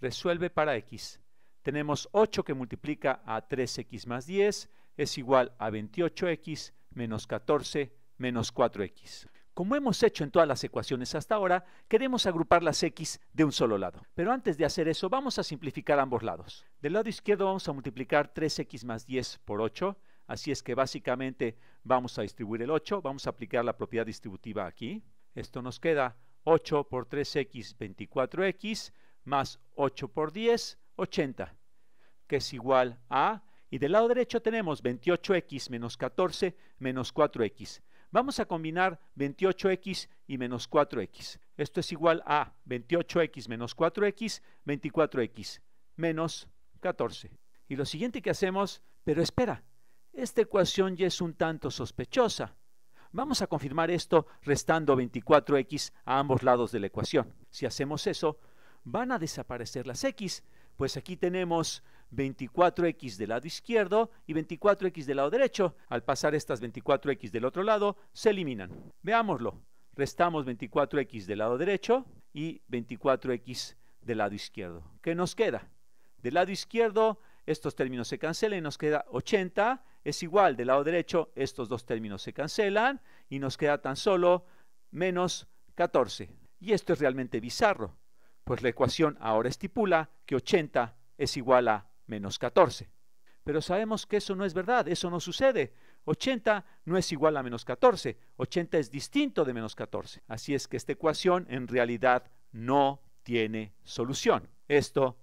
resuelve para x. Tenemos 8 que multiplica a 3x más 10 es igual a 28x menos 14 menos 4x. Como hemos hecho en todas las ecuaciones hasta ahora, queremos agrupar las x de un solo lado. Pero antes de hacer eso, vamos a simplificar ambos lados. Del lado izquierdo vamos a multiplicar 3x más 10 por 8, así es que básicamente vamos a distribuir el 8, vamos a aplicar la propiedad distributiva aquí. Esto nos queda 8 por 3x, 24x, más 8 por 10, 80, que es igual a... Y del lado derecho tenemos 28x menos 14 menos 4x. Vamos a combinar 28x y menos 4x. Esto es igual a 28x menos 4x, 24x, menos 14. Y lo siguiente que hacemos, pero espera, esta ecuación ya es un tanto sospechosa. Vamos a confirmar esto restando 24x a ambos lados de la ecuación. Si hacemos eso, van a desaparecer las X. Pues aquí tenemos 24X del lado izquierdo y 24X del lado derecho. Al pasar estas 24X del otro lado, se eliminan. Veámoslo. Restamos 24X del lado derecho y 24X del lado izquierdo. ¿Qué nos queda? Del lado izquierdo, estos términos se cancelan y nos queda 80. Es igual, del lado derecho, estos dos términos se cancelan y nos queda tan solo menos 14. Y esto es realmente bizarro pues la ecuación ahora estipula que 80 es igual a menos 14. Pero sabemos que eso no es verdad, eso no sucede. 80 no es igual a menos 14, 80 es distinto de menos 14. Así es que esta ecuación en realidad no tiene solución. Esto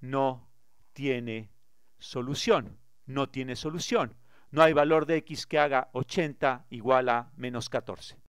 no tiene solución, no tiene solución. No hay valor de x que haga 80 igual a menos 14.